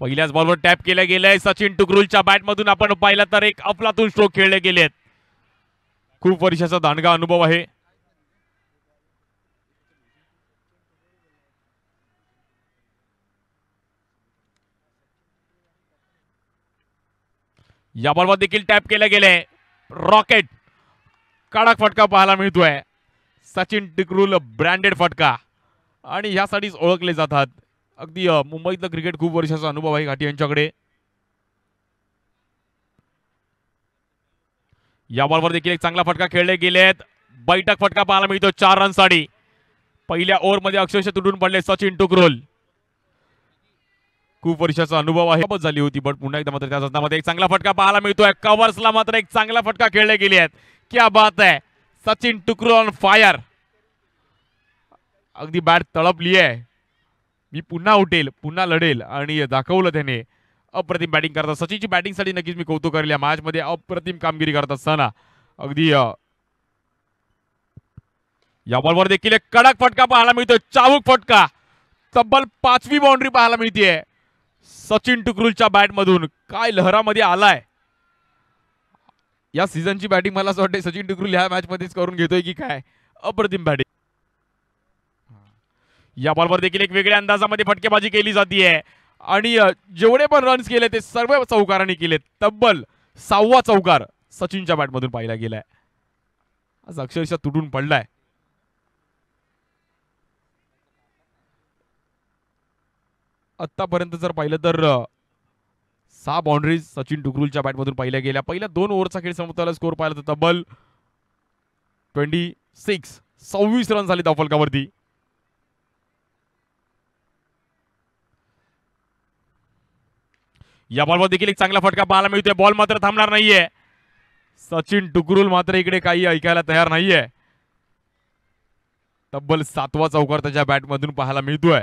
पहिल्याच बॉलवर टॅप केलं गेलंय सचिन टुकरुलच्या बॅटमधून आपण पाहिला तर एक अफलातून स्ट्रोक खेळले गेलेत खूप वर्षाचा दांडगा अनुभव आहे या बॉलवर देखील टॅप केलं गेलंय रॉकेट कडक फटका पाहायला मिळतोय सचिन टिकरूल ब्रँडेड फटका आणि ह्यासाठीच ओळखले जातात अगदी मुंबईतलं क्रिकेट खूप वर्षाचा अनुभव आहे घाटी यांच्याकडे या बॉलवर देखील एक चांगला फटका खेळले गेलेत बैठक फटका पाहायला मिळतो चार रन साडी पहिल्या ओव्हरमध्ये अक्षरशः तुटून पडले सचिन टुकरोल खूप वर्षाचा अनुभव आहे झाली होती बट पुन्हा एकदा मात्र त्या सदनामध्ये एक चांगला फटका पाहायला मिळतोय कवर्सला मात्र एक चांगला फटका खेळले गेले आहेत क्या बात आहे सचिन टुकरोल ऑन फायर अगदी बॅट तळपली आहे मी पुन्हा उठेल पुन्हा लढेल आणि दाखवलं त्याने अप्रतिम बॅटिंग करतात सचिनची बॅटिंगसाठी नक्कीच मी कौतुक करेल या मॅचमध्ये अप्रतिम कामगिरी करत असताना अगदी या बॉलवर देखील एक कडक फटका पाहायला मिळतोय चावूक फटका तब्बल पाचवी बाउंड्री पाहायला मिळतीये सचिन टुकरुलच्या बॅटमधून काय लहरामध्ये आलाय या सीझनची बॅटिंग मला असं वाटते सचिन टुकरुल ह्या मॅचमध्येच करून घेतोय की काय अप्रतिम बॅटिंग या बॉलवर देखील एक वेगळ्या अंदाजामध्ये फटकेबाजी केली जाते आणि जेवढे पण रन्स केले ते सर्व चौकारांनी केले तब्बल सहावा चौकार सचिनच्या बॅटमधून पाहिला गेलाय आज अक्षरशः तुटून पडलाय आतापर्यंत जर पाहिलं तर सहा बाउंड्रीज सचिन बॅट बॅटमधून पाहिल्या गेल्या पहिल्या दोन ओव्हरचा खेळ समोर स्कोर पाहिला तर तब्बल ट्वेंटी सिक्स सव्वीस रन झाले धावफलकावरती या बॉलवर देखील एक चांगला फटका पाहायला मिळतोय बॉल मात्र थांबणार नाहीये सचिन टुकरुल मात्र इकडे काही ऐकायला तयार नाहीये तब्बल सातवा चौकार त्याच्या बॅटमधून पाहायला मिळतोय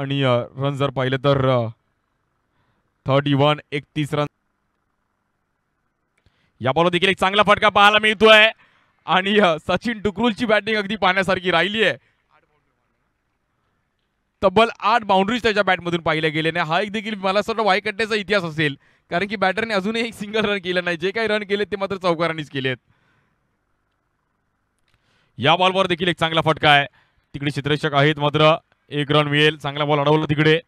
आणि रन जर पाहिले तर थर्टी वन एकतीस रन या बॉलवर देखील एक चांगला फटका पाहायला मिळतोय आणि सचिन टुकरुलची बॅटिंग अगदी पाहण्यासारखी राहिली आहे तब्बल आठ बाउंड्रीज त्याच्या बॅटमधून पाहिल्या नाही हा एक देखील मला असं वाटतं वायकट्ट्याचा इतिहास असेल कारण की बॅटरने अजूनही एक सिंगल रन केलं नाही जे काही रन केले ते मात्र चौकारांनीच केलेत या बॉलवर देखील एक चांगला फटका आहे तिकडे क्षेत्ररक्षक आहेत मात्र एक रन मिळेल चांगला बॉल अडवला तिकडे